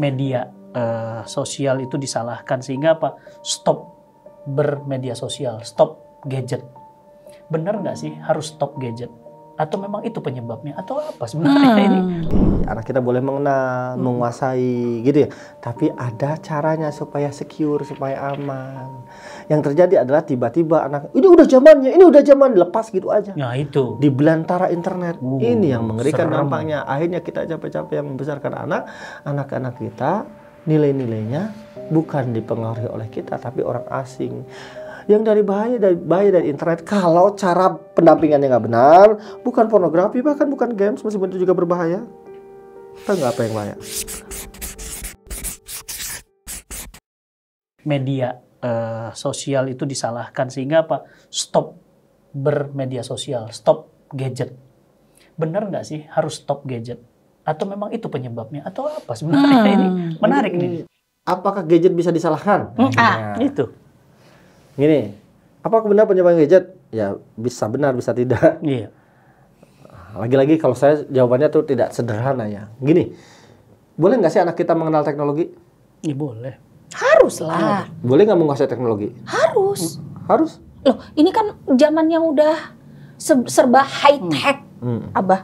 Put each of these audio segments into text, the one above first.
media uh, sosial itu disalahkan sehingga apa stop bermedia sosial stop gadget bener nggak sih harus stop gadget atau memang itu penyebabnya atau apa sebenarnya hmm. ini anak kita boleh mengenal hmm. menguasai gitu ya tapi ada caranya supaya secure supaya aman yang terjadi adalah tiba-tiba anak ini udah zamannya ini udah zaman lepas gitu aja nah itu di belantara internet uh, ini yang mengerikan serem. dampaknya akhirnya kita capek-capek yang membesarkan anak anak-anak kita nilai-nilainya bukan dipengaruhi oleh kita tapi orang asing yang dari bahaya dari bahaya dari internet kalau cara pendampingannya nggak benar, bukan pornografi bahkan bukan games masih itu juga berbahaya. Kita nggak apa yang bahaya. Media uh, sosial itu disalahkan sehingga apa? Stop bermedia sosial, stop gadget. Benar nggak sih harus stop gadget? Atau memang itu penyebabnya? Atau apa sebenarnya hmm. ini? Menarik hmm. nih. Apakah gadget bisa disalahkan? Hmm. Ah, nah. itu. Gini, apa benar penyebab gadget? Ya bisa benar, bisa tidak. Iya. Lagi-lagi kalau saya jawabannya tuh tidak sederhana ya. Gini, boleh nggak sih anak kita mengenal teknologi? Iya boleh. Harus lah. Ah, boleh nggak menguasai teknologi? Harus. Harus. Loh, ini kan zaman yang udah serba high tech, hmm. hmm. abah.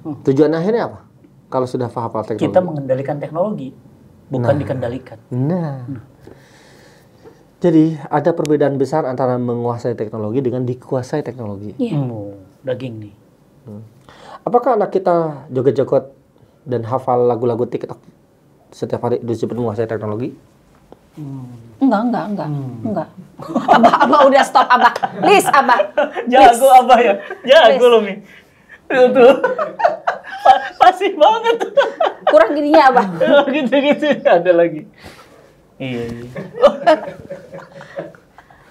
Hmm. Tujuan akhirnya apa? Kalau sudah paham teknologi. Kita mengendalikan teknologi, bukan nah. dikendalikan. Nah. Hmm. Jadi ada perbedaan besar antara menguasai teknologi dengan dikuasai teknologi. Yeah. Hmm, daging nih. Hmm. Apakah anak kita joget-joget dan hafal lagu-lagu TikTok setiap hari disebut menguasai teknologi? Hmm. Enggak, enggak, enggak, hmm. enggak. Abah, abah udah stop abah. Please abah. Jago abah ya, jago loh mi. Tuh, tuh. banget. Kurang gininya abah. gitu-gitu ada lagi. Iya, iya.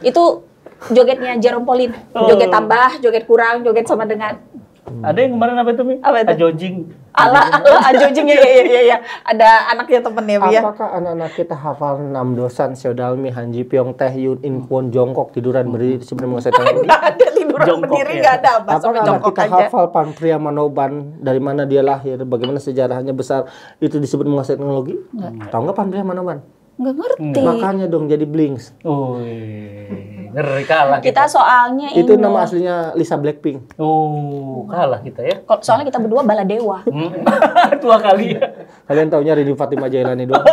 itu jogetnya Jerome polin oh. Joget tambah, joget kurang, joget sama dengan. Hmm. Ada yang kemarin apa itu, Mi? Apa itu? Ajojing. Ala, ala ajojing ya, ya, ya, ya. Ada anaknya temennya, Mi. Ya. Apakah anak-anak kita hafal enam dosan, Seodalmi, Hanji, Pyong, Teh, Yun, in Kwon, Jongkok, tiduran berdiri, mau saya tanya. Enggak ada tiduran jongkok, berdiri, ya. ada. Apa apakah anak kita aja. hafal Pantria Manoban, dari mana dia lahir, bagaimana sejarahnya besar, itu disebut menguasai teknologi? Hmm. Tahu enggak Pantria Manoban? Nggak ngerti. Makanya dong jadi Blinks. Oh, ngeri kalah kita. kita soalnya itu ini. nama aslinya Lisa Blackpink. Oh, kalah kita ya. Soalnya kita berdua bala dewa hmm. Dua kali ya. Kalian taunya Rini Fatima Jailani doang.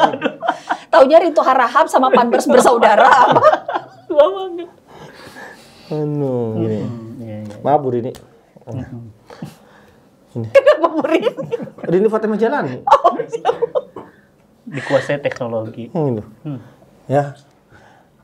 taunya Ritu Harahap sama Pampers bersaudara apa? Dua banget. Anu, gini. Hmm, Maaf Bu Rini. Ini. Kenapa Bu Rini? Rini Fatima Jailani. Oh, siapa? dikuasai teknologi. Hmm. hmm. Ya.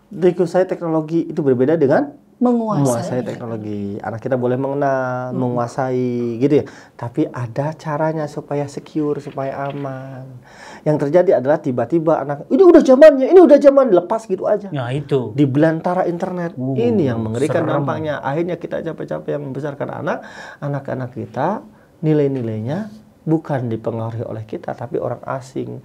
Dikuasai teknologi itu berbeda dengan menguasai, menguasai teknologi. Anak kita boleh mengenal, hmm. menguasai gitu ya. Tapi ada caranya supaya secure, supaya aman. Yang terjadi adalah tiba-tiba anak ini udah zamannya, ini udah zaman lepas gitu aja. Nah, itu. Di belantara internet. Uh, ini yang mengerikan seram. dampaknya. Akhirnya kita capek-capek yang membesarkan anak, anak-anak kita nilai-nilainya bukan dipengaruhi oleh kita tapi orang asing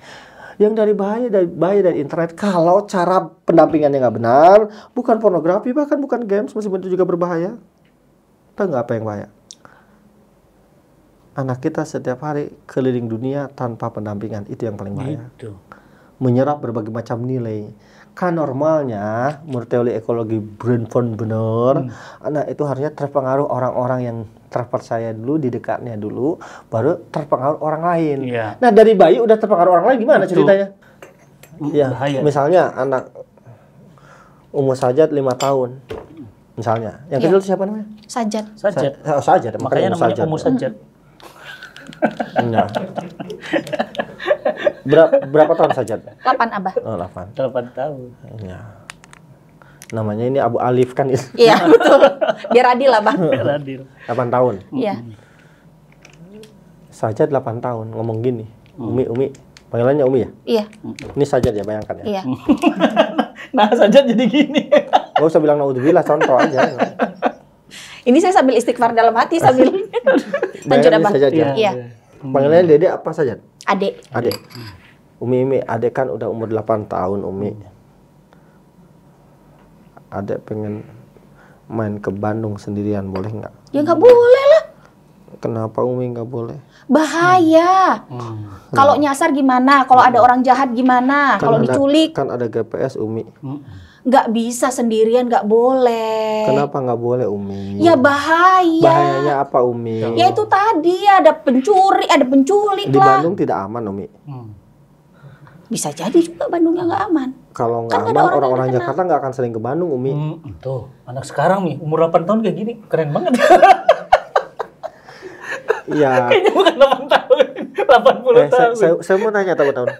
yang dari bahaya dari bahaya dari internet kalau cara pendampingannya nggak benar bukan pornografi bahkan bukan games meskipun itu juga berbahaya tahu nggak apa yang bahaya anak kita setiap hari keliling dunia tanpa pendampingan itu yang paling bahaya itu. menyerap berbagai macam nilai kan normalnya menurut teori ekologi Brainford bener hmm. anak itu harusnya terpengaruh orang-orang yang terpercaya dulu di dekatnya dulu baru terpengaruh orang lain yeah. nah dari bayi udah terpengaruh orang lain gimana Itu ceritanya ya misalnya anak umur saja lima tahun misalnya yang iya. kecil yeah. siapa namanya sajat sajat oh, sajat makanya, makanya namanya umur sajat Nah. Iya. Berapa, berapa tahun sajat? Delapan abah. Oh, Delapan tahun. Ya namanya ini Abu Alif kan ya? Iya betul. Biar adil lah bang. Biar adil. 8 tahun. Iya. Saja 8 tahun ngomong gini. Hmm. Umi, Umi. Panggilannya Umi ya? Iya. Hmm. Ini saja ya bayangkan ya. Iya. nah saja jadi gini. Gak usah bilang naudzubillah contoh aja. ini saya sambil istighfar dalam hati sambil lanjut apa? Saja, ya? iya. iya. Panggilannya Dede apa saja? Ade. Ade. Umi Umi, Ade kan udah umur 8 tahun Umi. Hmm adek pengen main ke Bandung sendirian boleh nggak? Ya nggak boleh lah. Kenapa Umi nggak boleh? Bahaya. Hmm. Kalau nyasar gimana? Kalau ada hmm. orang jahat gimana? Kan Kalau diculik? Kan ada GPS Umi. Hmm. bisa sendirian, gak boleh. Kenapa gak boleh Umi? Ya bahaya. Bahayanya apa Umi? Ya, ya itu tadi ada pencuri, ada penculik Di lah. Di Bandung tidak aman Umi. Hmm. Bisa jadi juga Bandungnya nggak aman kalau nggak kan aman orang-orang Jakarta nggak akan sering ke Bandung Umi. Hmm, tuh anak sekarang nih umur 8 tahun kayak gini keren banget. Iya. Kayaknya bukan 8 tahun, 80 eh, tahun. Saya, saya, saya mau nanya tahun-tahun.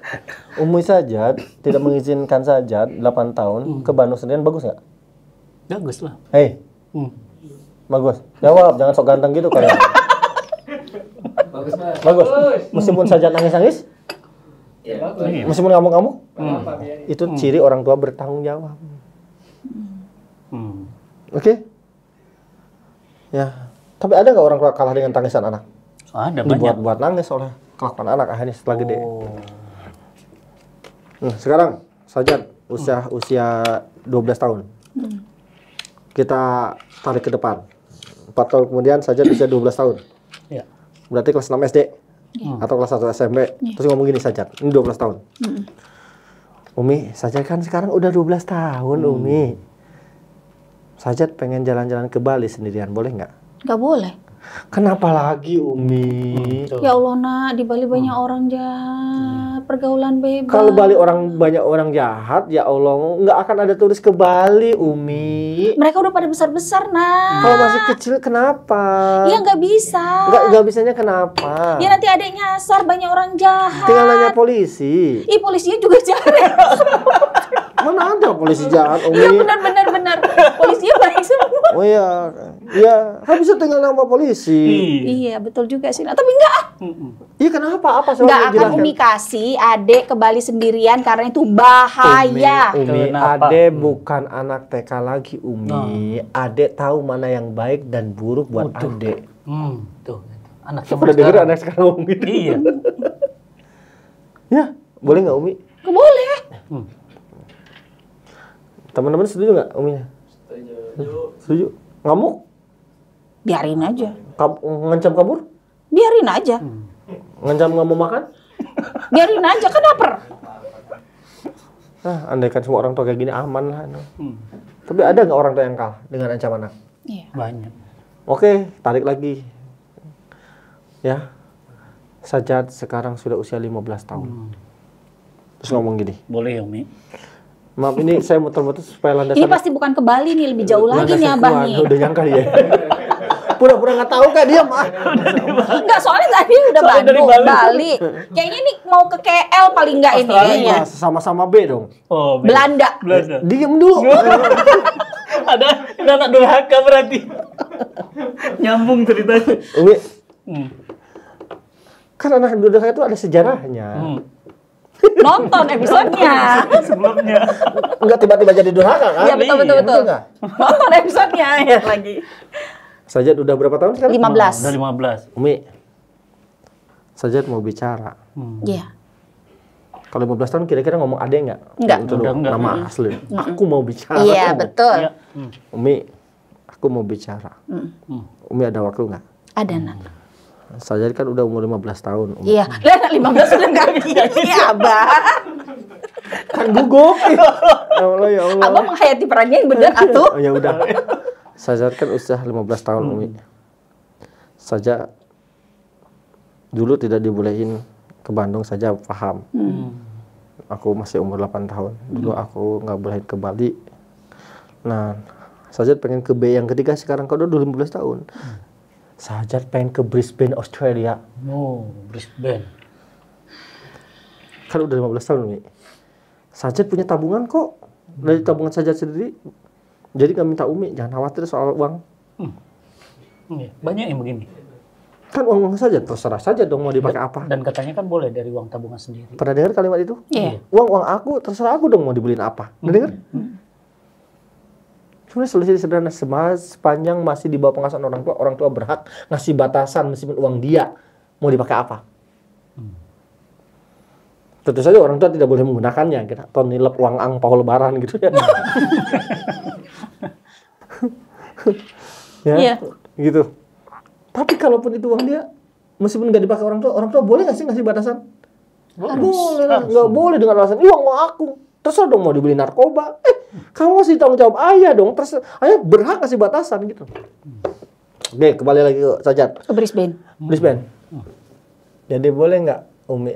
Umi saja, tidak mengizinkan saja 8 tahun hmm. ke Bandung sendirian bagus nggak? Bagus lah. Hei. Eh. Hmm. Bagus. Jawab, jangan sok ganteng gitu kalian. bagus, Bagus. Bagus. Meskipun saja nangis-nangis? Ya, iya. bagus. Iya. Meskipun kamu-kamu, hmm. itu hmm. ciri orang tua bertanggung jawab. Hmm. Oke? Okay? Ya. Tapi ada nggak orang tua kalah dengan tangisan anak? Ada Dibuat, banyak. Dibuat-buat nangis oleh kelakuan anak akhirnya setelah oh. gede. Hmm, nah, sekarang saja usia hmm. usia 12 tahun. Hmm. Kita tarik ke depan. 4 tahun kemudian saja usia 12 tahun. Ya. Berarti kelas 6 SD yeah. Hmm. atau kelas satu SMP yeah. terus ngomong gini saja ini 12 tahun mm. Umi saja kan sekarang udah 12 tahun mm. Umi saja pengen jalan-jalan ke Bali sendirian boleh nggak nggak boleh Kenapa lagi Umi? Ya Allah nak, di Bali banyak hmm. orang jahat, hmm. pergaulan bebas. Kalau Bali orang banyak orang jahat, ya Allah nggak akan ada turis ke Bali Umi. Mereka udah pada besar besar nak. Kalau masih kecil kenapa? Ya nggak bisa. Nggak nggak bisanya kenapa? Ya nanti adiknya asar banyak orang jahat. Tinggal nanya polisi. Ih polisinya juga jahat. Mana ada polisi jahat, Umi? Iya benar benar benar. Polisi baik semua. Oh iya. Iya, habis kan itu tinggal nama polisi. Iya. iya, betul juga sih. Nah, tapi enggak Iya, kenapa? Apa soalnya Enggak akan Umi kasih Ade ke Bali sendirian karena itu bahaya. Umi, Umi Ade mm. bukan anak TK lagi, Umi. Hmm. Nah. Ade tahu mana yang baik dan buruk buat mm, gitu. Udah. Ade. Hmm, tuh. Anak Sudah denger anak sekarang Umi. Iya. ya, boleh nggak Umi? Boleh. Hmm. Teman-teman setuju nggak Uminya? Setuju. Setuju. Ngamuk? Biarin aja. Kab ngancam kabur? Biarin aja. Hmm. Ngancam nggak mau makan? Biarin aja, kan lapar. Nah, andaikan semua orang tua kayak gini aman lah. Hmm. Tapi ada nggak orang tua yang kalah dengan ancaman anak? Iya. Banyak. Oke, tarik lagi. Ya. Sajat sekarang sudah usia 15 tahun. Hmm. Terus ngomong gini. Boleh, ya, Umi. Maaf ini saya muter-muter supaya landasan. Ini pasti bukan ke Bali nih, lebih jauh lagi nih abang nih. Udah nyangka dia. Pura-pura nggak tahu kan dia mah. Enggak soalnya tadi udah soalnya Bandung, Bali. Bali. Kayaknya ini mau ke KL paling enggak ini Sama-sama B dong. Oh, B. Belanda. Belanda. Diem dulu. Ada anak durhaka berarti. Nyambung ceritanya. Ini. Hmm. Kan anak durhaka itu ada sejarahnya. Hmm nonton episodenya sebelumnya enggak tiba-tiba jadi durhaka kan iya betul betul iya, betul, nonton episodenya ya lagi saja udah berapa tahun sekarang? 15. udah 15. Umi, saja mau bicara. Hmm. Iya. Hmm. Yeah. Kalau 15 tahun kira-kira ngomong ada nggak? Enggak. Itu udah, enggak. nama enggak. asli. Mm. Aku mau bicara. Iya, yeah, betul. Ya. Umi, aku mau bicara. Mm. Hmm. Umi ada waktu nggak? Ada, Nak. Saya kan udah umur 15 tahun. Umur. Iya, hmm. lah 15 udah enggak gigi, Abang. Kan gugup. ya Allah ya Allah. Abang menghayati perannya yang benar iya. atau? Oh, ya udah. Saya kan usia 15 tahun, hmm. Umi. Saja dulu tidak dibolehin ke Bandung saja paham. Hmm. Aku masih umur 8 tahun. Dulu hmm. aku nggak boleh ke Bali. Nah, saja pengen ke B yang ketiga sekarang kau udah 15 tahun. Hmm. Sajat pengen ke Brisbane, Australia. No, Brisbane. Kan udah 15 tahun nih. Sajat punya tabungan kok. Dari hmm. tabungan Sajat sendiri. Jadi gak minta Umi, jangan khawatir soal uang. Hmm. hmm ya. Banyak yang begini. Kan uang uang saja terserah saja dong mau dipakai apa. Dan katanya kan boleh dari uang tabungan sendiri. Pernah dengar kalimat itu? Iya. Yeah. Uang uang aku terserah aku dong mau dibeliin apa. Dengar? hmm. hmm. Sebenarnya solusi sederhana sema sepanjang masih di bawah pengasuhan orang tua, orang tua berhak ngasih batasan meskipun uang dia mau dipakai apa. Hmm. Tentu saja orang tua tidak boleh menggunakannya, kira Toni nilep uang pahol lebaran gitu ya. Hmm. ya, yeah. gitu. Tapi kalaupun itu uang dia, meskipun nggak dipakai orang tua, orang tua boleh nggak sih ngasih batasan? boleh, nggak boleh dengan alasan iya, uang mau aku. Terus dong mau dibeli narkoba. Eh, kamu masih tanggung jawab ayah dong. Terus ayah berhak kasih batasan gitu. Hmm. Oke, kembali lagi ke Sajat. Ke Brisbane. Hmm. Brisbane. Hmm. Jadi boleh nggak Umi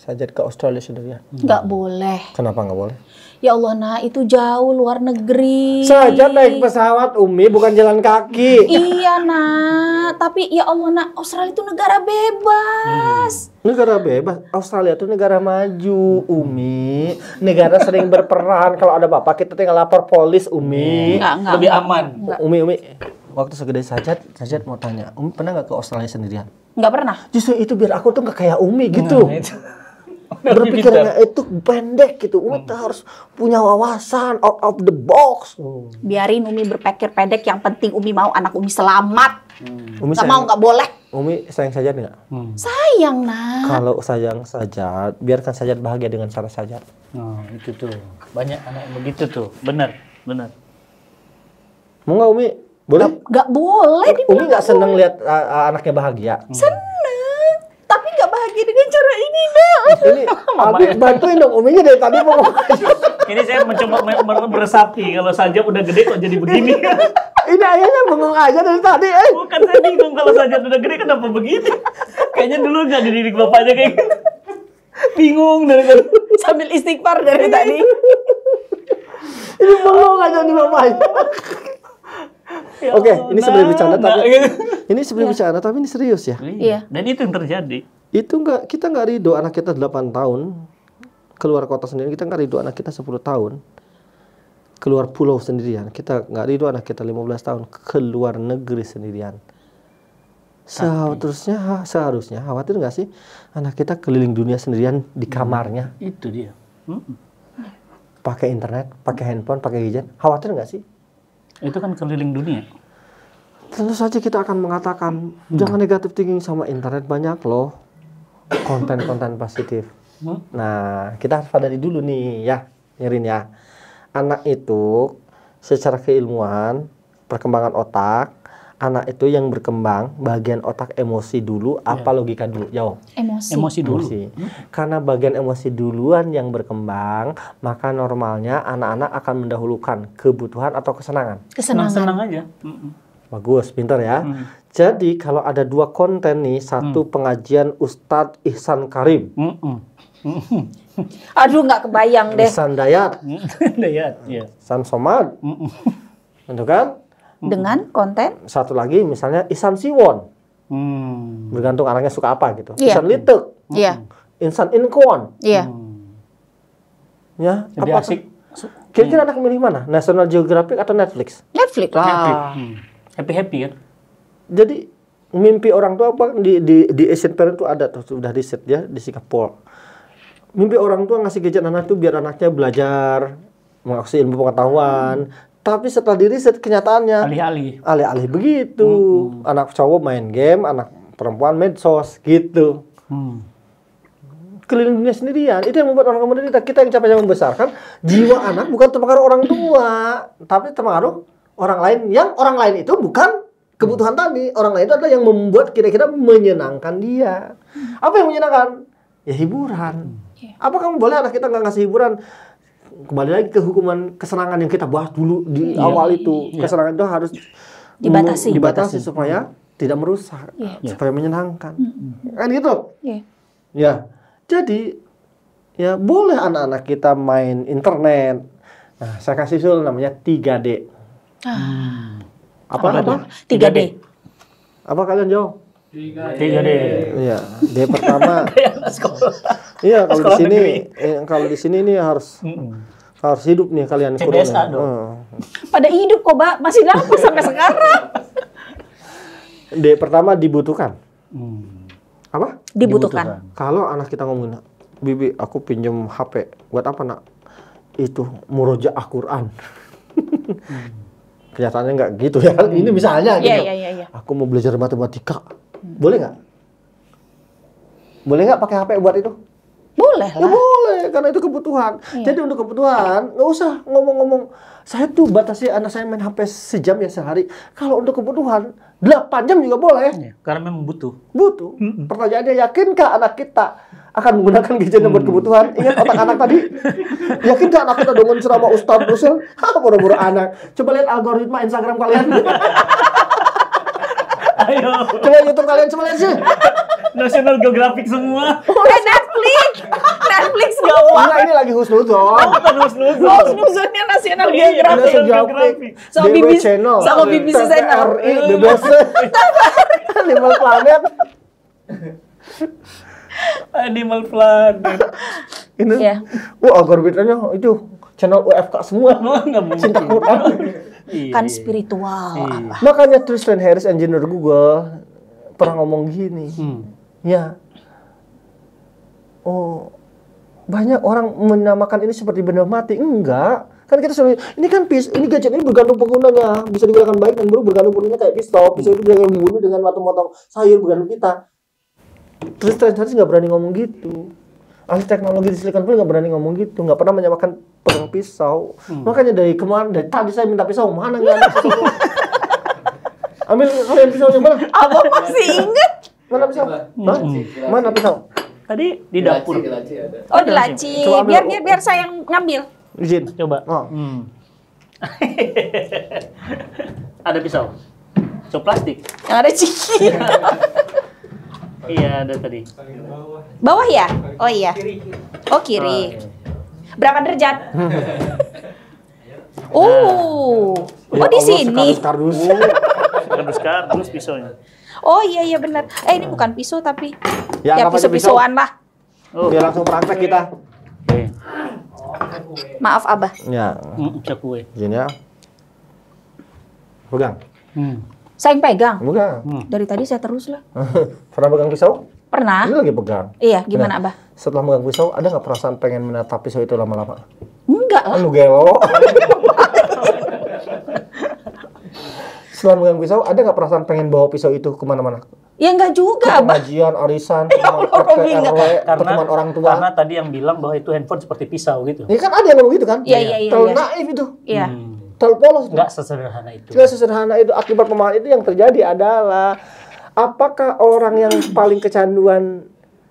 Sajat ke Australia sendirian? Nggak boleh. Kenapa nggak boleh? Ya Allah, nah itu jauh luar negeri. Saja naik pesawat Umi bukan jalan kaki. iya, nah. Tapi ya Allah, nah Australia itu negara bebas. Hmm. Negara bebas. Australia itu negara maju, Umi. Negara sering berperan. Kalau ada bapak kita tinggal lapor polis, Umi. Enggak, enggak, Lebih enggak, aman. Enggak. Umi, Umi. Waktu segede sajat, sajat mau tanya, Umi pernah nggak ke Australia sendirian? Nggak pernah. Justru itu biar aku tuh nggak kayak Umi gitu. Nah, berpikirnya eh, itu pendek gitu. Umi hmm. harus punya wawasan out of the box. Hmm. Biarin Umi berpikir pendek, yang penting Umi mau anak Umi selamat. Hmm. Umi gak mau nggak boleh. Umi sayang saja nggak? Hmm. Sayang nah. Kalau sayang saja, biarkan saja bahagia dengan cara saja. Oh, nah, itu tuh banyak anak yang begitu tuh, benar, benar. Mau nggak Umi? Boleh? Gak, gak boleh. Umi nggak seneng lihat uh, anaknya bahagia. Hmm. Seneng lagi dengan cara ini dong. Ini Abi ya. bantuin dong uminya dari tadi mau Ini saya mencoba meresapi kalau saja udah gede kok jadi begini. ini ayahnya bengong aja dari tadi. Eh. Bukan saya bingung kalau saja udah gede kenapa begini. Kayaknya dulu nggak dididik bapaknya kayak gitu. Bingung dari tadi. Sambil istighfar dari tadi. ini bengong aja di bapaknya. Ya Oke, okay, ini sebenarnya sebelum bercanda tapi ini sebelum iya. bercanda tapi ini serius ya. Iya. iya. Dan itu yang terjadi itu nggak kita nggak ridho anak kita 8 tahun keluar kota sendiri kita nggak ridho anak kita 10 tahun keluar pulau sendirian kita nggak ridho anak kita 15 tahun keluar negeri sendirian seharusnya seharusnya khawatir nggak sih anak kita keliling dunia sendirian di hmm. kamarnya itu dia hmm. pakai internet pakai handphone pakai gadget khawatir nggak sih itu kan keliling dunia tentu saja kita akan mengatakan hmm. jangan negatif thinking sama internet banyak loh konten-konten positif. Hmm? Nah, kita harus sadari dulu nih ya, nyerin ya. Anak itu secara keilmuan, perkembangan otak, anak itu yang berkembang bagian otak emosi dulu iya. apa logika dulu Yo. emosi emosi dulu emosi. Hmm? karena bagian emosi duluan yang berkembang maka normalnya anak-anak akan mendahulukan kebutuhan atau kesenangan kesenangan, senang aja mm -mm. Bagus, pinter ya. Hmm. Jadi kalau ada dua konten nih, satu hmm. pengajian Ustadz Ihsan Karim. Hmm Hmm. Hmm. Aduh nggak kebayang deh. Ihsan Dayat. Dayat, ya. Ihsan Somad. Hmm. hmm. Itu kan? Hmm. Dengan konten? Satu lagi misalnya Ihsan Siwon. Hmm. Bergantung anaknya suka apa gitu. Yeah. Ihsan Little. Iya. Hmm. Yeah. Ihsan Inkon. Iya. Yeah. Hmm. Ya, Jadi apa? asik. Kira-kira hmm. anak milih mana? National Geographic atau Netflix? Netflix lah. Netflix. Hmm happy happy kan jadi mimpi orang tua apa di di di Asian Parent itu ada tuh sudah riset ya di Singapura mimpi orang tua ngasih gadget anak tuh biar anaknya belajar mengakses ilmu pengetahuan hmm tapi setelah di riset kenyataannya alih-alih alih-alih begitu hmm. anak cowok main game anak perempuan medsos gitu hmm. keliling dunia sendirian itu yang membuat orang kemudian kita yang yang membesarkan jiwa anak bukan terpengaruh orang tua tapi terpengaruh orang lain yang orang lain itu bukan kebutuhan hmm. tadi orang lain itu adalah yang membuat kira-kira menyenangkan dia hmm. apa yang menyenangkan ya hiburan iya. apa kamu boleh anak kita nggak ngasih hiburan kembali lagi ke hukuman kesenangan yang kita bahas dulu di yeah. awal itu yeah. kesenangan itu harus dibatasi dibatasi supaya tidak merusak yeah. Iya. supaya menyenangkan hmm. kan gitu yeah. ya jadi ya boleh anak-anak kita main internet nah saya kasih soal namanya 3D Ah. Hmm. Apa, apa tiga d Apa kalian jauh? tiga d d Iya, D pertama. iya, kalau di sini eh, kalau di sini ini harus harus hidup nih kalian kurang Hmm. Oh. Pada hidup kok, Mbak. Masih lama sampai sekarang. D pertama dibutuhkan. Hmm. Apa? Dibutuhkan. dibutuhkan. Kalau anak kita ngomongin, "Bibi, aku pinjam HP." Buat apa, Nak? Itu murojaah Quran. hmm. kenyataannya nggak gitu ya. Hmm. Ini misalnya iya, gitu. Yeah, yeah, yeah. Aku mau belajar matematika. Hmm. Boleh nggak? Boleh nggak pakai HP buat itu? Boleh ya lah. Ya boleh, karena itu kebutuhan. Yeah. Jadi untuk kebutuhan, nggak usah ngomong-ngomong. Saya tuh batasi anak saya main HP sejam ya sehari. Kalau untuk kebutuhan, 8 jam juga boleh. Yeah, karena memang butuh. Butuh. Hmm. Pertanyaannya, yakinkah anak kita akan menggunakan gadgetnya yang hmm. berkebutuhan. Ingat otak anak tadi? Yakin gak anak kita dengan ceramah Ustadz Rusil? Hah, buru-buru anak. Coba lihat algoritma Instagram kalian. Ayo. Coba YouTube kalian coba lihat sih. National Geographic semua. Oh, eh Netflix. Netflix gak oh, ini lagi husnuzon. Oh, bukan husnuzon. Oh, husnuzonnya iya, National Geographic. Geographic. Sama Bibi Channel. Sama BBC Channel. RI, BBC. Animal Planet. Animal Planet. Ini, Iya. wah algoritmanya itu channel UFK semua. Oh, nggak mungkin. Cinta Quran. Iya, kan iya. spiritual. Iya. Makanya Tristan Harris, engineer Google, pernah ngomong gini. Hmm. Ya, oh banyak orang menamakan ini seperti benda mati. Enggak. Kan kita selalu, ini kan pis, ini gadget ini bergantung penggunanya. Bisa digunakan baik dan buruk bergantung penggunanya kayak pistol. Bisa digunakan membunuh dengan motong-motong sayur bergantung kita. Terus Trent Harris nggak berani ngomong gitu. Ahli teknologi di Silicon Valley nggak berani ngomong gitu, nggak pernah menyamakan pegang pisau. Hmm. Makanya dari kemarin dari tadi saya minta pisau mana nggak ada pisau. Ambil kalian pisau yang mana? Abang masih inget? Mana pisau? Hmm. Mana pisau? Tadi di dapur. Di laci, di laci Oh di laci. Biar biar biar saya yang ngambil. Izin. Coba. Oh. Hmm. ada pisau. Pisau plastik. Yang ada ciki. Iya, ada tadi. Bawah. Bawah ya? Oh iya. Oh kiri. Oh, iya. Berapa derajat? Oh, nah. oh ya di sini. Kardus. Kardus oh, kardus pisaunya. Oh iya iya benar. Eh ini bukan pisau tapi ya, ya pisau pisauan lah. Oh. Biar langsung praktek kita. Maaf abah. Ya. Bisa mm, kue. Gini ya. Pegang. Hmm. Saya yang pegang. Pegang. Hmm. Dari tadi saya terus lah. Pernah pegang pisau? Pernah. Ini lagi pegang. Iya, nah, gimana, Abah? Setelah pegang pisau, ada nggak perasaan pengen menatap pisau itu lama-lama? Enggak lah. Lu gelo. Setelah pegang pisau, ada nggak perasaan pengen bawa pisau itu kemana-mana? Ya enggak juga, Abah. Pengajian, arisan, ya, pertemuan orang tua. Karena tadi yang bilang bahwa itu handphone seperti pisau gitu. Ya kan ada yang ngomong gitu kan? Iya, iya, iya. Terlalu iya. naif itu. Iya. Hmm terlalu polos. Nggak sesederhana itu. Nggak sesederhana itu. Akibat pemahaman itu yang terjadi adalah apakah orang yang paling kecanduan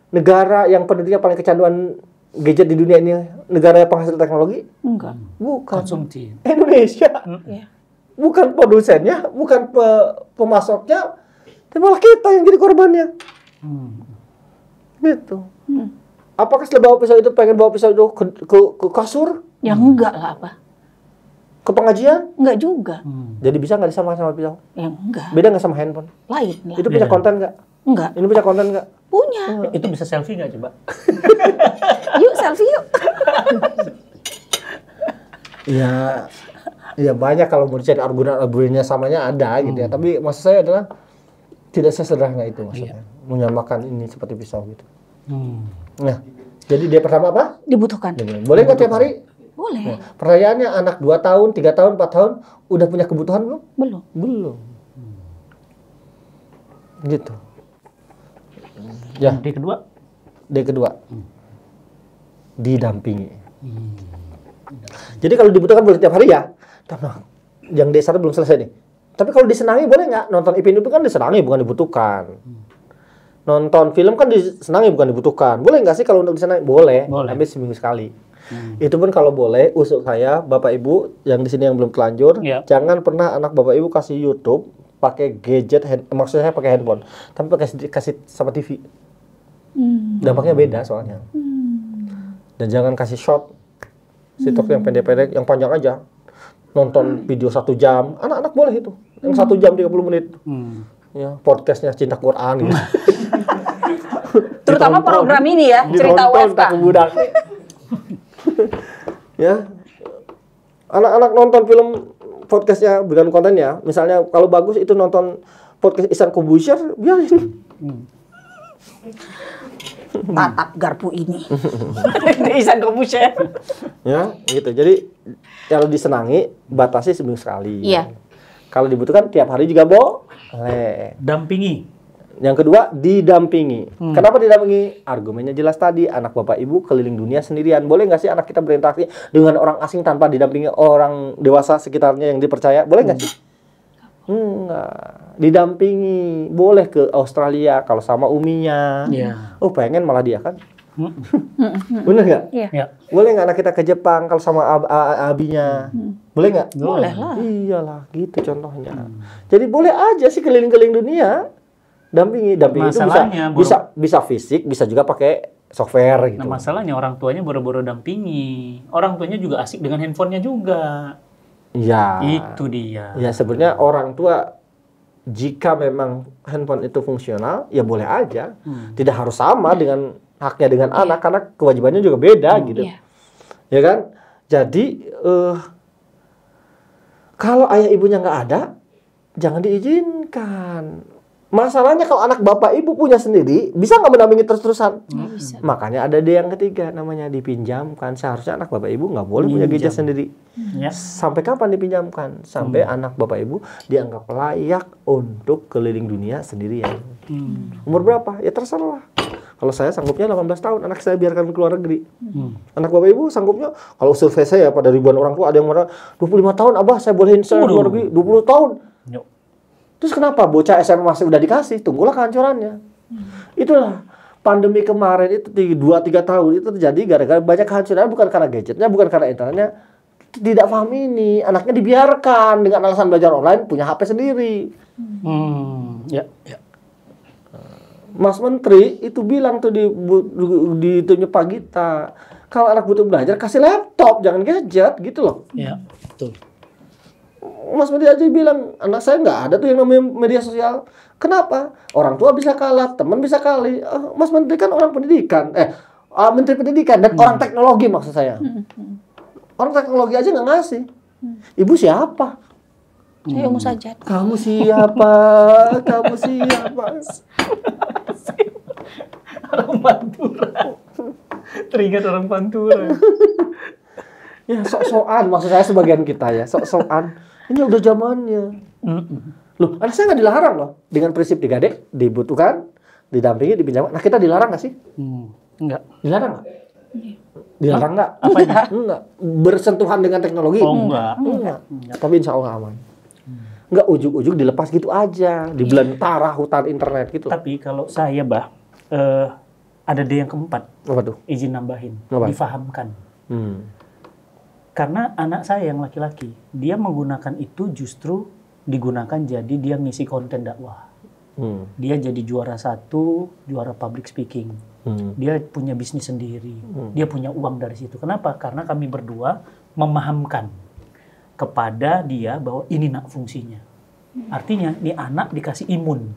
negara yang penduduknya paling kecanduan gadget di dunia ini negara penghasil teknologi? Enggak. Bukan. Konsumsi. Indonesia. Hmm. Bukan produsennya, bukan pe pemasoknya, tapi malah kita yang jadi korbannya. Hmm. Gitu. Hmm. Apakah setelah bawa pisau itu pengen bawa pisau itu ke, ke, ke kasur? Ya enggak lah apa ke pengajian? Enggak juga. Hmm. Jadi bisa nggak disamakan sama pisau? Ya enggak. Beda nggak sama handphone? Lain. Lah. Itu punya iya. konten nggak? Enggak. Ini punya konten nggak? Punya. Hmm. Itu bisa selfie nggak coba? yuk selfie yuk. ya, ya banyak kalau mau dicari argumen-argumennya samanya ada hmm. gitu ya. Hmm. Tapi maksud saya adalah tidak sesederhana itu maksudnya. Iya. Menyamakan ini seperti pisau gitu. Hmm. Nah, jadi dia pertama apa? Dibutuhkan. Boleh nggak tiap hari? Boleh. Nah, Pertanyaannya anak 2 tahun, 3 tahun, 4 tahun udah punya kebutuhan belum? Belum. Belum. Gitu. Ya. D kedua? D kedua. Hmm. Didampingi. Hmm. Jadi kalau dibutuhkan boleh tiap hari ya. Tapi yang D1 belum selesai nih. Tapi kalau disenangi boleh nggak? Nonton IPIN itu kan disenangi bukan dibutuhkan. Hmm. Nonton film kan disenangi bukan dibutuhkan. Boleh nggak sih kalau untuk disenangi? Boleh. boleh. seminggu sekali. Hmm. Itu pun kalau boleh usul saya Bapak Ibu yang di sini yang belum telanjur, yeah. jangan pernah anak Bapak Ibu kasih YouTube pakai gadget hand, maksudnya pakai handphone, tapi pakai kasih sama TV. Hmm. Dampaknya beda soalnya. Hmm. Dan jangan kasih short sitok hmm. yang pendek-pendek, yang panjang aja. Nonton hmm. video satu jam, anak-anak boleh itu. Yang satu jam 30 menit. Hmm. Ya, podcastnya cinta Quran gitu. Terutama program ini ya, cerita WFK ya anak-anak nonton film podcastnya bukan konten ya misalnya kalau bagus itu nonton podcast Isan Kubusher biarin hmm. tatap garpu ini Isan Kubusher ya gitu jadi kalau disenangi batasi seminggu sekali iya kalau dibutuhkan tiap hari juga boleh dampingi yang kedua, didampingi. Hmm. Kenapa didampingi? Argumennya jelas tadi, anak bapak ibu keliling dunia sendirian. Boleh nggak sih anak kita berinteraksi dengan orang asing tanpa didampingi orang dewasa sekitarnya yang dipercaya? Boleh nggak hmm. sih? Enggak. Didampingi. Boleh ke Australia kalau sama uminya. Yeah. Oh, pengen malah dia kan? Hmm. Bener nggak? Iya. iya. Boleh nggak anak kita ke Jepang kalau sama ab abinya? Hmm. Boleh nggak? Boleh lah. Iyalah, gitu contohnya. Hmm. Jadi boleh aja sih keliling-keliling dunia dampingi dampingi itu bisa, bisa bisa fisik bisa juga pakai software nah, gitu. Nah masalahnya orang tuanya boro-boro dampingi orang tuanya juga asik dengan handphonenya juga Iya. itu dia ya sebenarnya orang tua jika memang handphone itu fungsional ya boleh aja hmm. tidak harus sama dengan haknya dengan iya. anak karena kewajibannya juga beda hmm. gitu yeah. ya kan jadi uh, kalau ayah ibunya nggak ada jangan diizinkan Masalahnya kalau anak bapak ibu punya sendiri, bisa nggak mendampingi terus-terusan? Hmm. Makanya ada dia yang ketiga namanya dipinjamkan. Seharusnya anak bapak ibu nggak boleh punya gadget sendiri. Hmm. Yes. Ya. Sampai kapan dipinjamkan? Sampai hmm. anak bapak ibu dianggap layak untuk keliling dunia sendirian. Hmm. Umur berapa? Ya terserah. Kalau saya sanggupnya 18 tahun, anak saya biarkan keluar negeri. Hmm. Anak bapak ibu sanggupnya, kalau survei saya ya, pada ribuan orang tua ada yang merah 25 tahun abah saya bolehin saya keluar negeri, 20 tahun. Terus kenapa bocah SMA masih udah dikasih? Tunggulah kehancurannya. Itulah pandemi kemarin itu di 2-3 tahun itu terjadi gara-gara banyak kehancuran bukan karena gadgetnya, bukan karena internetnya. Tidak paham ini, anaknya dibiarkan dengan alasan belajar online punya HP sendiri. Hmm, ya, ya. Mas Menteri itu bilang tuh di di, tunya pagi kalau anak butuh belajar kasih laptop, jangan gadget gitu loh. Ya, betul. Mas Medi aja bilang anak saya nggak ada tuh yang namanya media sosial. Kenapa? Orang tua bisa kalah, teman bisa kali. Uh, Mas Menteri kan orang pendidikan, eh uh, Menteri Pendidikan dan hmm. orang teknologi maksud saya. Hmm. Orang teknologi aja nggak ngasih. Hmm. Ibu siapa? Saya hmm. saja. Kamu siapa? Kamu siapa? orang Pantura. Teringat orang Pantura. ya sok-sokan maksud saya sebagian kita ya sok-sokan ini udah zamannya. Loh, anak saya nggak dilarang loh. Dengan prinsip digadek, d dibutuhkan, didampingi, dipinjam. Nah, kita dilarang nggak sih? Hmm, enggak. Dilarang nggak? Iya. Dilarang nggak? Apa Enggak. Bersentuhan dengan teknologi? Oh, enggak. Enggak. enggak. Tapi insya Allah aman. Enggak hmm. ujuk-ujuk dilepas gitu aja. Di belantara iya. hutan internet gitu. Tapi kalau saya, Bah, eh, ada D yang keempat. Apa tuh? Izin nambahin. Apa? Difahamkan. Hmm. Karena anak saya yang laki-laki, dia menggunakan itu justru digunakan jadi dia ngisi konten dakwah. Hmm. Dia jadi juara satu, juara public speaking. Hmm. Dia punya bisnis sendiri, hmm. dia punya uang dari situ. Kenapa? Karena kami berdua memahamkan kepada dia bahwa ini nak fungsinya. Hmm. Artinya, ini anak dikasih imun,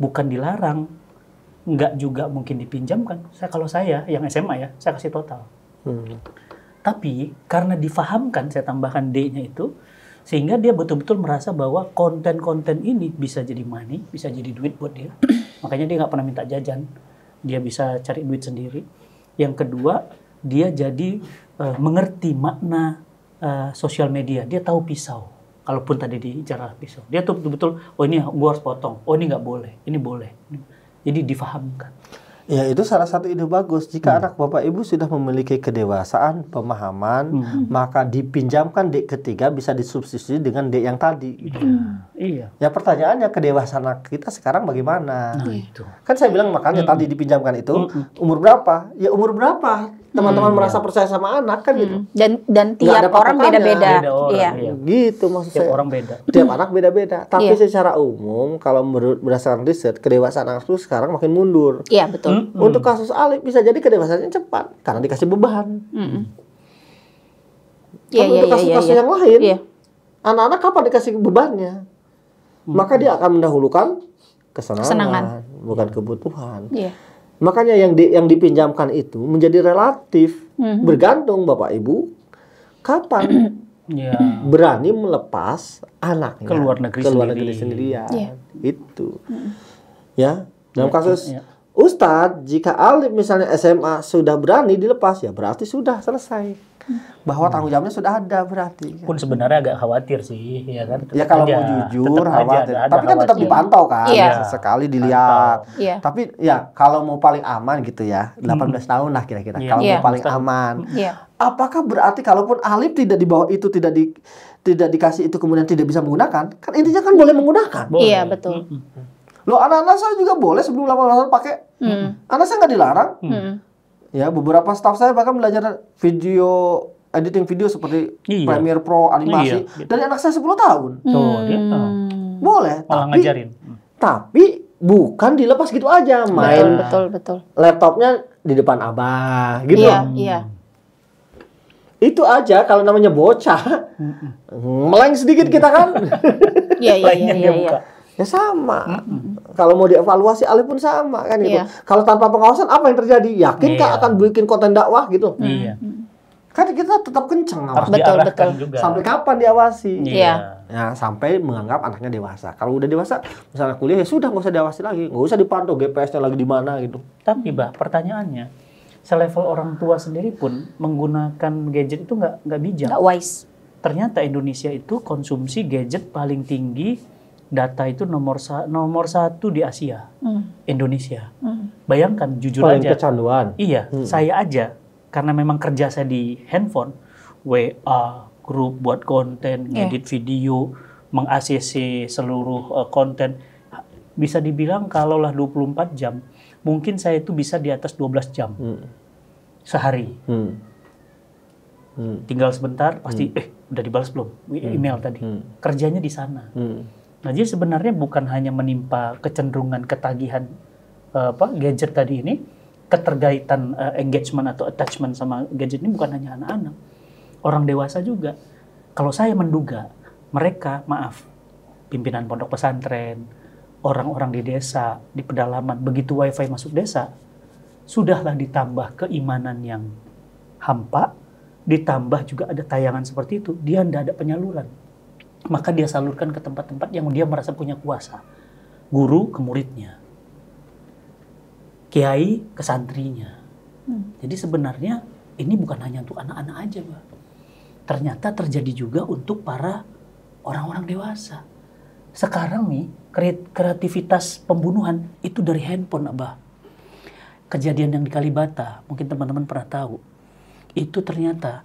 bukan dilarang, nggak juga mungkin dipinjamkan. Saya kalau saya yang SMA ya, saya kasih total. Hmm tapi karena difahamkan, saya tambahkan D-nya itu, sehingga dia betul-betul merasa bahwa konten-konten ini bisa jadi money, bisa jadi duit buat dia. Makanya dia nggak pernah minta jajan, dia bisa cari duit sendiri. Yang kedua, dia jadi uh, mengerti makna uh, sosial media, dia tahu pisau. Kalaupun tadi dijarah pisau, dia tuh betul-betul, oh ini gue harus potong, oh ini nggak boleh, ini boleh. Jadi difahamkan. Ya itu salah satu ide bagus. Jika hmm. anak bapak ibu sudah memiliki kedewasaan, pemahaman, hmm. maka dipinjamkan dek ketiga bisa disubstitusi dengan dek yang tadi. Hmm. Iya. Ya pertanyaannya kedewasaan kita sekarang bagaimana? Nah, iya. itu. Kan saya bilang makanya mm. tadi dipinjamkan itu mm. umur berapa? Ya umur berapa? Teman-teman mm. merasa percaya sama anak kan mm. gitu. Dan dan tiap orang beda-beda. Iya. Ya. Gitu maksud tiap saya. orang beda. Tiap anak beda-beda. Tapi yeah. secara umum kalau berdasarkan riset kedewasaan anak itu sekarang makin mundur. Iya, yeah, betul. Mm. Untuk kasus Alif bisa jadi kedewasaannya cepat karena dikasih beban. Iya iya, iya, iya, iya, iya. Untuk kasus-kasus yang lain, anak-anak kapan dikasih bebannya? maka dia akan mendahulukan kesenangan, kesenangan. bukan kebutuhan. Yeah. Makanya yang di, yang dipinjamkan itu menjadi relatif, mm-hmm. bergantung Bapak Ibu kapan yeah. Iya. berani melepas anaknya ke luar negeri ke luar negeri sendirian. Yeah. Itu. mm Ya, dalam iya, kasus yeah. Iya. Ustadz, jika Alif misalnya SMA sudah berani dilepas, ya berarti sudah selesai bahwa tanggung jawabnya sudah ada berarti. Pun sebenarnya agak khawatir sih, ya kan? Ya tetap ya kalau aja, mau jujur khawatir, tapi kan tetap dipantau kan, iya. sekali dilihat. Iya. Tapi ya kalau mau paling aman gitu ya, 18 hmm. tahun lah kira-kira. Iya. Kalau iya. mau paling aman, iya. apakah berarti kalaupun Alif tidak di bawah itu tidak di tidak dikasih itu kemudian tidak bisa menggunakan, kan intinya kan boleh menggunakan. Boleh. Iya betul. Hmm, hmm, hmm. Loh anak-anak saya juga boleh sebelum 18 tahun pakai. Hmm. Anak saya nggak dilarang. Hmm Ya, beberapa staff saya bahkan belajar video editing video seperti iya. Premiere Pro animasi iya, gitu. dari anak saya 10 tahun. Hmm. Tuh, Boleh, Malah tapi ngajarin. Tapi bukan dilepas gitu aja main. Betul, betul, Laptopnya di depan abah gitu. Iya, iya. Hmm. Itu aja kalau namanya bocah. Meleng sedikit kita kan. Iya, iya, iya, iya, iya. Ya sama. Mm-hmm. Kalau mau dievaluasi alih pun sama kan gitu. Yeah. Kalau tanpa pengawasan apa yang terjadi? yakin yeah. Iya. akan bikin konten dakwah gitu? Iya. mm Kan kita tetap kencang harus Betul betul. Juga. Sampai kapan diawasi? Iya. Yeah. sampai menganggap anaknya dewasa. Kalau udah dewasa, misalnya kuliah ya sudah nggak usah diawasi lagi, nggak usah dipantau GPS-nya lagi di mana gitu. Tapi bah, pertanyaannya, selevel orang tua sendiri pun menggunakan gadget itu nggak nggak bijak. Nggak wise. Ternyata Indonesia itu konsumsi gadget paling tinggi data itu nomor sa nomor satu di Asia, hmm. Indonesia. Hmm. Bayangkan jujur Paling aja. kecanduan. Iya, hmm. saya aja karena memang kerja saya di handphone, WA, grup buat konten, yeah. edit video, meng-ACC seluruh uh, konten bisa dibilang kalaulah 24 jam, mungkin saya itu bisa di atas 12 jam. Hmm. Sehari. Hmm. Hmm. Tinggal sebentar pasti hmm. eh udah dibalas belum hmm. email hmm. tadi. Hmm. Kerjanya di sana. Hmm Nah, jadi sebenarnya bukan hanya menimpa kecenderungan ketagihan uh, apa gadget tadi ini, keterkaitan uh, eh, engagement atau attachment sama gadget ini bukan hanya anak-anak, orang dewasa juga. Kalau saya menduga mereka, maaf, pimpinan pondok pesantren, orang-orang di desa, di pedalaman, begitu wifi masuk desa, sudahlah ditambah keimanan yang hampa, ditambah juga ada tayangan seperti itu, dia tidak ada penyaluran maka dia salurkan ke tempat-tempat yang dia merasa punya kuasa. Guru ke muridnya, kiai ke santrinya. Hmm. Jadi sebenarnya ini bukan hanya untuk anak-anak aja, Pak. Ternyata terjadi juga untuk para orang-orang dewasa. Sekarang nih, kreativitas pembunuhan itu dari handphone, Abah. Kejadian yang di Kalibata, mungkin teman-teman pernah tahu. Itu ternyata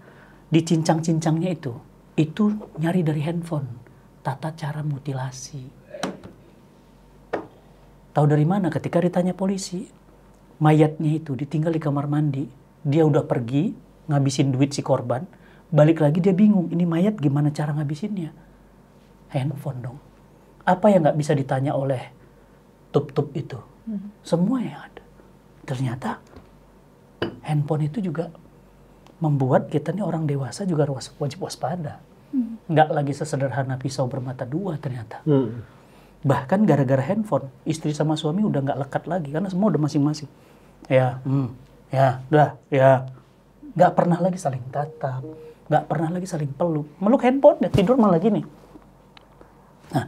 di cincang-cincangnya itu itu nyari dari handphone tata cara mutilasi. Tahu dari mana ketika ditanya polisi, mayatnya itu ditinggal di kamar mandi, dia udah pergi ngabisin duit si korban, balik lagi dia bingung, ini mayat gimana cara ngabisinnya? Handphone dong. Apa yang nggak bisa ditanya oleh tup-tup itu? Hmm. Semua yang ada. Ternyata handphone itu juga membuat kita nih orang dewasa juga wajib waspada. Hmm. nggak lagi sesederhana pisau bermata dua ternyata. Hmm. Bahkan gara-gara handphone, istri sama suami udah nggak lekat lagi karena semua udah masing-masing. Ya, hmm, ya, udah, ya, nggak pernah lagi saling tatap, nggak pernah lagi saling peluk, meluk handphone ya tidur malah gini. Nah,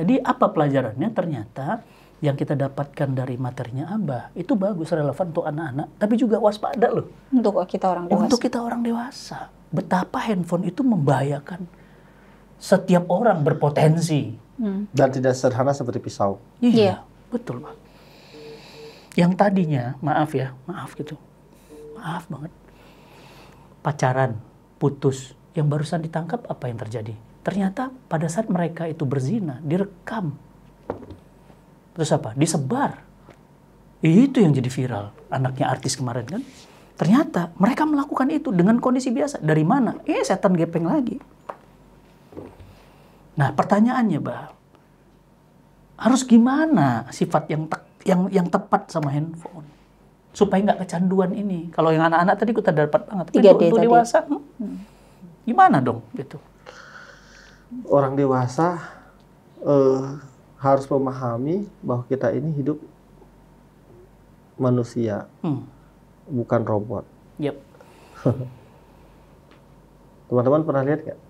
jadi apa pelajarannya? Ternyata yang kita dapatkan dari materinya Abah itu bagus relevan untuk anak-anak, tapi juga waspada loh. Untuk kita orang dewasa. Untuk kita orang dewasa betapa handphone itu membahayakan setiap orang berpotensi hmm. dan tidak sederhana seperti pisau. Iya, yeah. betul pak. Yang tadinya maaf ya, maaf gitu, maaf banget. Pacaran, putus, yang barusan ditangkap apa yang terjadi? Ternyata pada saat mereka itu berzina direkam, terus apa? Disebar. Itu yang jadi viral. Anaknya artis kemarin kan? Ternyata mereka melakukan itu dengan kondisi biasa. Dari mana? Eh setan gepeng lagi. Nah pertanyaannya bah, harus gimana sifat yang te- yang yang tepat sama handphone supaya nggak kecanduan ini. Kalau yang anak-anak tadi kita dapat banget. Kan Tapi untuk, untuk dewasa hmm, gimana dong gitu? Orang dewasa uh, harus memahami bahwa kita ini hidup manusia. Hmm bukan robot. Yep. Teman-teman pernah lihat nggak?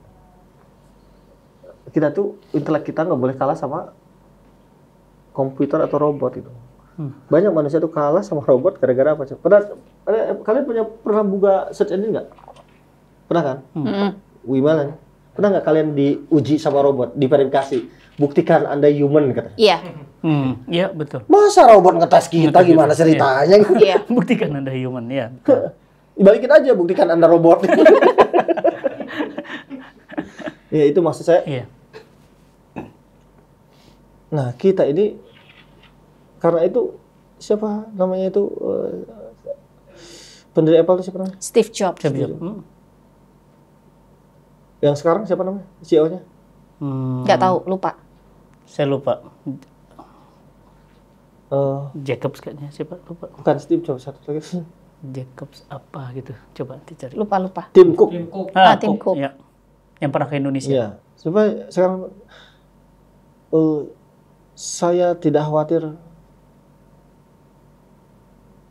Kita tuh intelek kita nggak boleh kalah sama komputer atau robot itu. Hmm. Banyak manusia tuh kalah sama robot gara-gara apa? sih? Pernah, kalian punya pernah buka search engine nggak? Pernah kan? Hmm. hmm. Wimalan. Pernah nggak kalian diuji sama robot, diverifikasi, buktikan anda human kata? Iya. Yeah Hmm, iya betul. Masa robot ngetes kita ngetes gimana ceritanya? Iya. iya. buktikan Anda human, ya. Balikin aja buktikan Anda robot. ya itu maksud saya. Iya. Nah, kita ini karena itu siapa namanya itu eh, pendiri Apple itu siapa namanya? Steve Jobs. Steve Jobs. Hmm. Yang sekarang siapa namanya? CEO-nya? Hmm. Gak tahu, lupa. Saya lupa. Eh, Jacobs kayaknya siapa lupa. Bukan Steve Jobs satu lagi. Jacobs apa gitu. Coba dicari. Lupa lupa. Tim Cook. Tim Cook. Ah, ah Tim Cook. Ya. Yang pernah ke Indonesia. ya Coba sekarang uh, saya tidak khawatir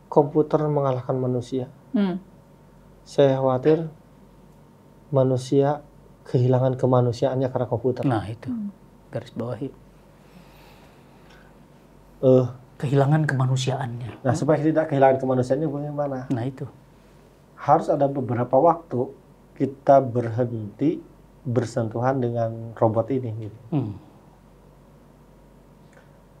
komputer mengalahkan manusia. Hmm. Saya khawatir manusia kehilangan kemanusiaannya karena komputer. Nah itu hmm. garis bawahi. Uh, kehilangan kemanusiaannya. Nah, supaya tidak kehilangan kemanusiaannya bagaimana? Nah, itu. Harus ada beberapa waktu kita berhenti bersentuhan dengan robot ini gitu. Hmm.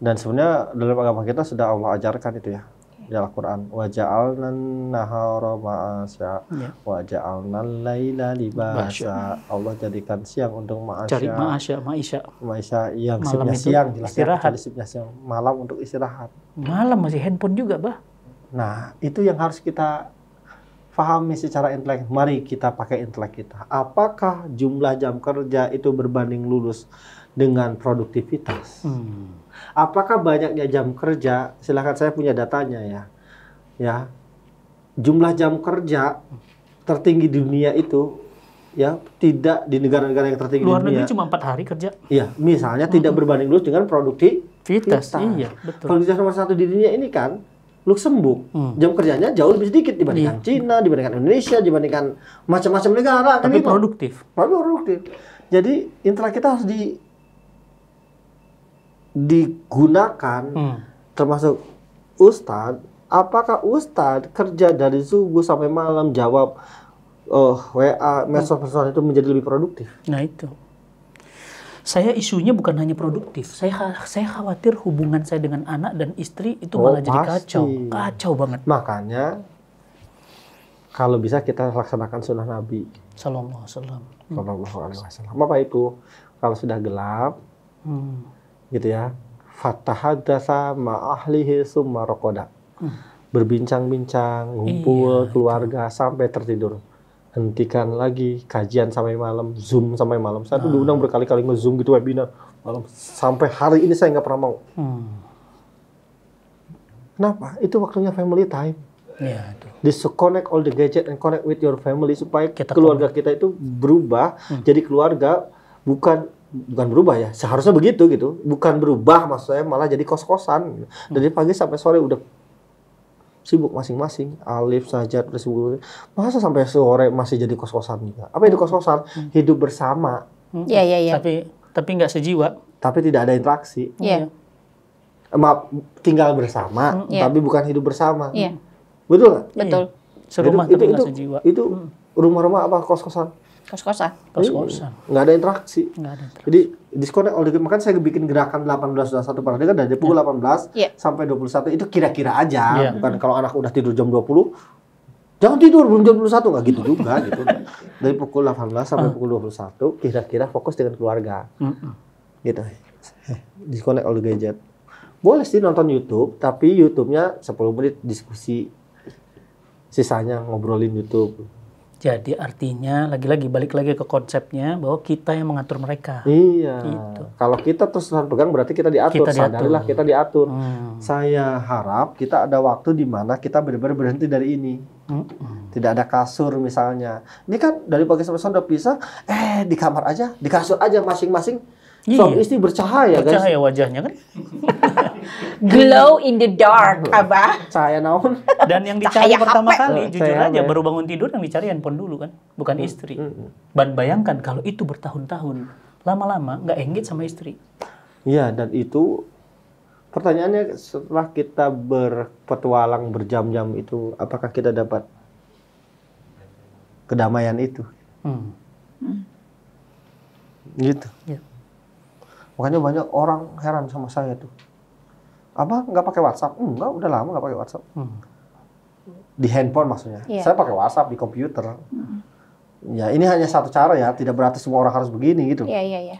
Dan sebenarnya dalam agama kita sudah Allah ajarkan itu ya. Al Quran wa ja'alna nahara ma'asya yeah. wa ja'alna laila libasa Allah jadikan siang untuk ma'asya cari ma'asya ma'isya ma'isya yang malam siang jelas istirahat sipnya siang malam untuk istirahat malam masih handphone juga bah nah itu yang harus kita pahami secara intelek, mari kita pakai intelek kita. Apakah jumlah jam kerja itu berbanding lurus dengan produktivitas? Hmm. Apakah banyaknya jam kerja? Silahkan saya punya datanya ya. Ya, jumlah jam kerja tertinggi di dunia itu ya tidak di negara-negara yang tertinggi luar negeri cuma empat hari kerja iya misalnya mm -hmm. tidak berbanding lurus dengan produktivitas iya betul produktivitas nomor satu di dunia ini kan Luxembourg. Hmm. Jam kerjanya jauh lebih sedikit dibandingkan iya. Cina, dibandingkan Indonesia, dibandingkan macam-macam negara. Tapi kan produktif. Tapi produktif. Jadi intrakita kita harus di digunakan hmm. termasuk Ustad, Apakah Ustad kerja dari subuh sampai malam jawab oh, WA, medsos-medsos itu menjadi lebih produktif? Nah itu saya isunya bukan hanya produktif. Saya saya khawatir hubungan saya dengan anak dan istri itu oh, malah pasti. jadi kacau, kacau banget. Makanya kalau bisa kita laksanakan sunnah Nabi. Sallallahu alaihi wasallam. Hmm. Bapak Ibu, itu? Kalau sudah gelap, hmm. gitu ya. Fatahadasa ma'ahlihi summa rokoda. Hmm. Berbincang-bincang, ngumpul, iya, keluarga, itu. sampai tertidur hentikan lagi kajian sampai malam, zoom sampai malam. Saya tuh diundang ah. berkali-kali nge-zoom gitu webinar malam sampai hari ini saya nggak pernah mau. Hmm. Kenapa? Itu waktunya family time. Ya, itu. Disconnect all the gadget and connect with your family supaya kita keluarga kita itu berubah hmm. jadi keluarga bukan bukan berubah ya seharusnya begitu gitu bukan berubah maksudnya malah jadi kos kosan hmm. dari pagi sampai sore udah sibuk masing-masing Alif Sajat bersibuk masa sampai sore masih jadi kos-kosan juga. Gitu? apa itu kos-kosan hmm. hidup bersama hmm. Iya, iya, iya. Tapi tapi nggak sejiwa. Tapi tidak ada interaksi. Iya. Yeah. Maaf, tinggal bersama, hmm, yeah. tapi bukan hidup bersama. Iya. Betul nggak? Betul. Serumah itu, tapi itu, itu, sejiwa. Itu hmm. rumah-rumah apa kos-kosan? Kos-kosan. Iya, Kos-kosan. Nggak ada interaksi. Nggak ada interaksi. Jadi diskonnya all oh, the Makanya saya bikin gerakan 18.21 per kan dari pukul yeah. 18 yeah. sampai 21 itu kira-kira aja. Yeah. Bukan kalau anak udah tidur jam 20, jangan tidur belum jam 21. Nggak gitu juga gitu. Dari pukul 18 sampai uh. pukul 21 kira-kira fokus dengan keluarga. Mm -mm. Gitu. Disconnect all the gadget. Boleh sih nonton YouTube, tapi YouTube-nya 10 menit diskusi. Sisanya ngobrolin YouTube jadi artinya lagi-lagi balik lagi ke konsepnya bahwa kita yang mengatur mereka. Iya. Gitu. Kalau kita terus terpegang pegang berarti kita diatur. Kita diatur. Sadarilah kita diatur. Hmm. Saya harap kita ada waktu di mana kita benar-benar berhenti dari ini. Hmm. Tidak ada kasur misalnya. Ini kan dari pagi sampai sore udah pisah. Eh di kamar aja, di kasur aja masing-masing Iya, Suami iya. istri bercahaya, bercahaya guys. Bercahaya wajahnya kan. Glow in the dark, Abah. Cahaya naon. Dan yang dicari cahaya pertama hape. kali, jujur cahaya aja, baru bangun tidur yang dicari handphone dulu kan. Bukan hmm. istri. Hmm. Dan hmm. bayangkan kalau itu bertahun-tahun, lama-lama nggak engage sama istri. Iya, dan itu pertanyaannya setelah kita berpetualang berjam-jam itu, apakah kita dapat kedamaian itu? Hmm. hmm. Gitu. Yeah. Makanya banyak orang heran sama saya tuh. Apa nggak pakai WhatsApp? Enggak, udah lama nggak pakai WhatsApp. Hmm. Di handphone maksudnya. Yeah. Saya pakai WhatsApp di komputer. Hmm. Ya ini hanya satu cara ya, tidak berarti semua orang harus begini gitu. Iya yeah, iya yeah, iya.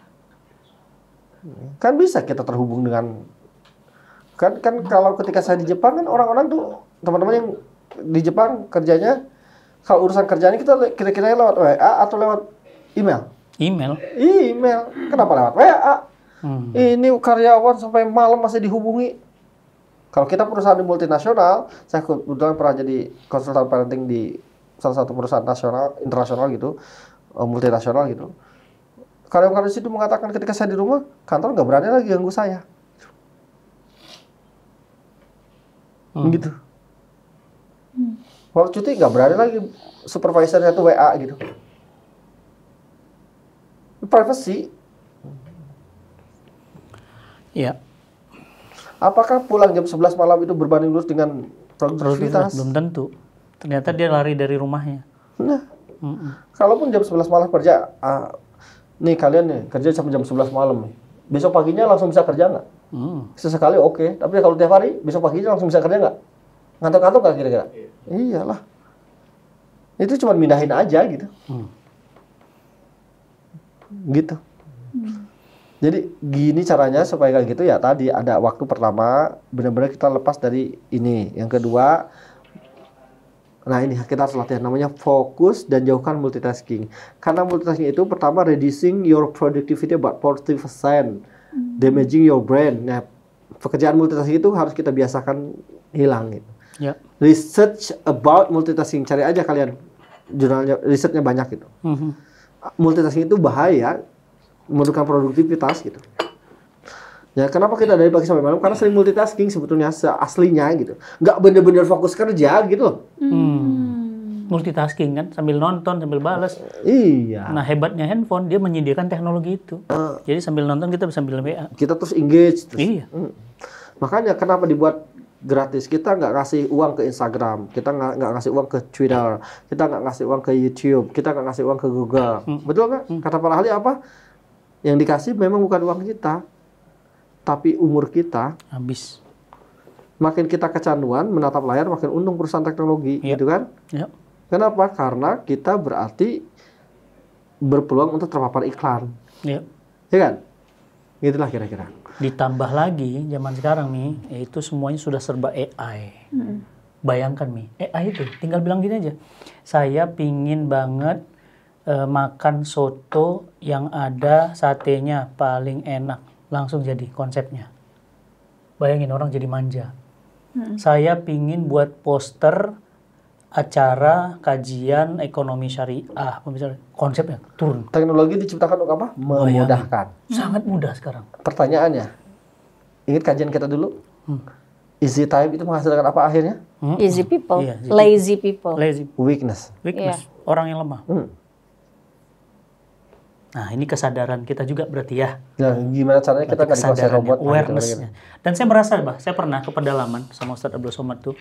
Yeah. Kan bisa kita terhubung dengan kan kan kalau ketika saya di Jepang kan orang-orang tuh teman-teman yang di Jepang kerjanya kalau urusan kerjanya kita kira-kira lewat WA atau lewat email. Email. Email. Kenapa lewat WA? Hmm. Ini karyawan sampai malam masih dihubungi. Kalau kita perusahaan di multinasional, saya kebetulan pernah jadi konsultan parenting di salah satu perusahaan nasional, internasional gitu, eh, multinasional gitu. Karyawan-karyawan itu mengatakan ketika saya di rumah, kantor nggak berani lagi ganggu saya. Hmm. Gitu. Waktu cuti nggak berani lagi supervisornya tuh WA gitu. Privacy Iya. Apakah pulang jam 11 malam itu berbanding lurus dengan produktivitas? Belum tentu. Ternyata dia lari dari rumahnya. Nah, mm -mm. kalaupun jam 11 malam kerja, uh, nih kalian nih kerja sampai jam 11 malam nih. Besok paginya langsung bisa kerja nggak? Mm. Sesekali oke, okay. tapi kalau tiap hari besok paginya langsung bisa kerja nggak? Ngantuk-ngantuk nggak kira-kira? Iya. Iyalah. Itu cuma mindahin aja gitu. Mm. Gitu. Jadi gini caranya supaya kayak gitu ya tadi ada waktu pertama benar-benar kita lepas dari ini. Yang kedua Nah ini kita harus latihan namanya fokus dan jauhkan multitasking. Karena multitasking itu pertama reducing your productivity about 40%, hmm. damaging your brain. Nah pekerjaan multitasking itu harus kita biasakan hilang. Gitu. Yeah. Research about multitasking cari aja kalian jurnalnya risetnya banyak gitu. Mm -hmm. Multitasking itu bahaya menurunkan produktivitas gitu. Ya, kenapa kita dari pagi sampai malam? Karena sering multitasking sebetulnya aslinya gitu. Nggak bener-bener fokus kerja gitu loh. Hmm. Multitasking kan, sambil nonton, sambil balas. Iya. Nah hebatnya handphone, dia menyediakan teknologi itu. Uh, Jadi sambil nonton kita bisa sambil WA. Kita terus engage. Terus. Iya. Hmm. Makanya kenapa dibuat gratis kita nggak ngasih uang ke Instagram kita nggak nggak ngasih uang ke Twitter kita nggak ngasih uang ke YouTube kita nggak ngasih uang ke Google hmm. betul nggak hmm. kata para ahli apa yang dikasih memang bukan uang kita, tapi umur kita. Habis. Makin kita kecanduan menatap layar, makin untung perusahaan teknologi, yep. Iya. gitu kan? Yep. Iya. Kenapa? Karena kita berarti berpeluang untuk terpapar iklan. Yep. Ya iya kan? Gitulah kira-kira. Ditambah lagi zaman sekarang nih, yaitu semuanya sudah serba AI. Mm. Bayangkan nih, AI itu tinggal bilang gini aja, saya pingin banget uh, makan soto yang ada satenya paling enak langsung jadi konsepnya bayangin orang jadi manja hmm. saya pingin buat poster acara kajian ekonomi syariah konsepnya turun teknologi diciptakan untuk apa memudahkan bayangin. sangat hmm. mudah sekarang pertanyaannya ingat kajian kita dulu hmm. easy time itu menghasilkan apa akhirnya hmm. easy people yeah, iya, lazy people lazy weakness weakness yeah. orang yang lemah hmm Nah, ini kesadaran kita juga berarti ya. Nah, gimana caranya kita kita kesadaran robot? Nah, gitu, awareness-nya. Dan saya merasa, Bah, saya pernah ke pedalaman sama Ustadz Abdul Somad tuh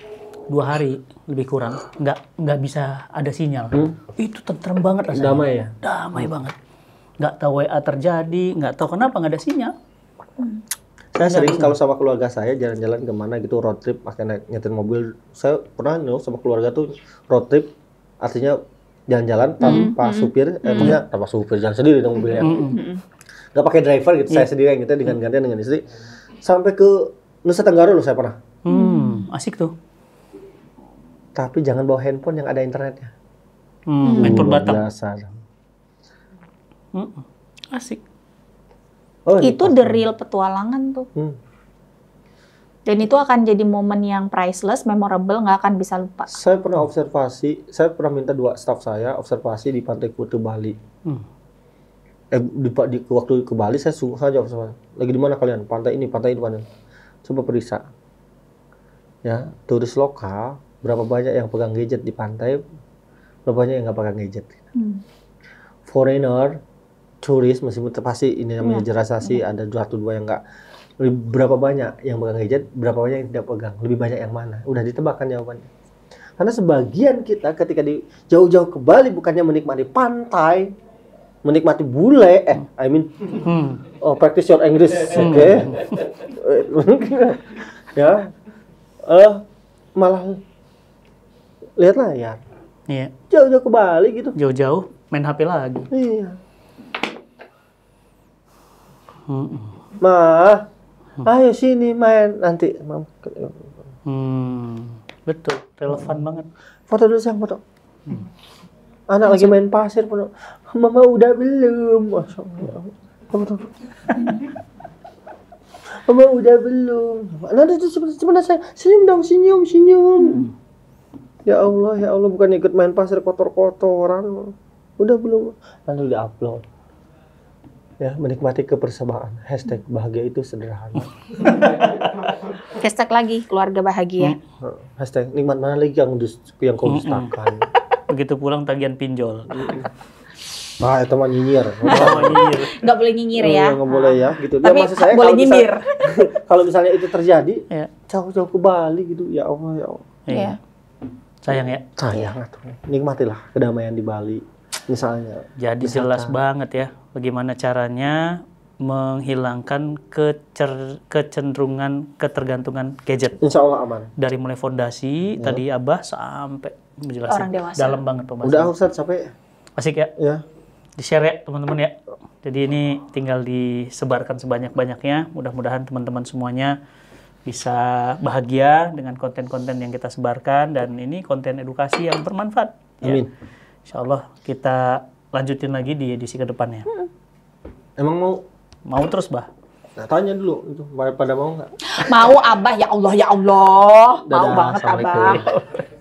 dua hari lebih kurang nggak nggak bisa ada sinyal hmm? itu tentrem banget rasanya damai ya damai hmm. banget nggak tahu wa terjadi nggak tahu kenapa nggak ada sinyal hmm. saya sering kalau sama keluarga saya jalan-jalan kemana gitu road trip pakai naik nyetir mobil saya pernah you sama keluarga tuh road trip artinya jalan-jalan tanpa mm -hmm. supir, eh, maksudnya tanpa supir, jalan sendiri dong mobilnya. Mm -hmm. Gak pakai driver gitu, -hmm. saya iya. sendiri yang gitu dengan gantian dengan istri. Sampai ke Nusa Tenggara loh saya pernah. Hmm, asik tuh. Tapi jangan bawa handphone yang ada internetnya. Hmm, handphone Mm Hmm, asik. Oh, itu the real petualangan tuh. Hmm. Dan itu akan jadi momen yang priceless, memorable, nggak akan bisa lupa. Saya pernah observasi, saya pernah minta dua staff saya observasi di Pantai Kuta Bali. Hmm. Eh, di, di, waktu ke Bali saya suka saja observasi. Lagi di mana kalian? Pantai ini, pantai ini, pantai. Coba periksa. Ya, turis lokal berapa banyak yang pegang gadget di pantai, berapa banyak yang nggak pegang gadget. Hmm. Foreigner, turis meskipun pasti ini namanya yeah. Iya. jelasasi, yeah. ada atau dua yang nggak berapa banyak yang pegang gadget, berapa banyak yang tidak pegang, lebih banyak yang mana? Udah ditebakkan jawabannya. Karena sebagian kita ketika di jauh-jauh ke Bali bukannya menikmati pantai, menikmati bule, eh, I mean, hmm. oh, practice your English, oke? Hmm. Okay? ya, uh, malah lihat layar. Iya. Jauh-jauh ke Bali gitu. Jauh-jauh main HP lagi. Iya. Hmm. Ma, Hmm. ayo sini main nanti hmm, betul relevan hmm. banget foto dulu siang foto hmm. anak Masuk. lagi main pasir foto mama udah belum oh, foto mama udah belum nanti itu sebentar saya senyum dong senyum senyum hmm. ya Allah ya Allah bukan ikut main pasir kotor-kotoran udah belum nanti udah upload ya menikmati kebersamaan hashtag bahagia itu sederhana hashtag lagi keluarga bahagia hmm. hashtag nikmat mana lagi yang dus, yang kau hmm, hmm. dustakan begitu pulang tagihan pinjol Ah, itu mah nyinyir. Oh, nyinyir. boleh nyinyir ya. Enggak boleh ya, gitu. Ya, Tapi ya, maksud saya boleh kalau nyinyir. kalau misalnya itu terjadi, jauh-jauh ya. ke Bali gitu, ya Allah, ya Allah. Iya. Sayang ya. Sayang, atuh. Nikmatilah kedamaian di Bali, misalnya. Jadi jelas banget ya bagaimana caranya menghilangkan kecer kecenderungan ketergantungan gadget. Insya Allah aman. Dari mulai fondasi ya. tadi abah sampai menjelaskan dalam banget pembahasan. Udah Ustaz sampai Asik ya. Ya. Di share ya teman-teman ya. Jadi ini tinggal disebarkan sebanyak-banyaknya. Mudah-mudahan teman-teman semuanya bisa bahagia dengan konten-konten yang kita sebarkan dan ini konten edukasi yang bermanfaat. Ya. Amin. Ya. Insya Allah kita lanjutin lagi di edisi kedepannya. Hmm. Emang mau? Mau terus, bah? Nah, tanya dulu itu pada mau nggak? Mau abah ya Allah ya Allah. Dadah, mau banget abah.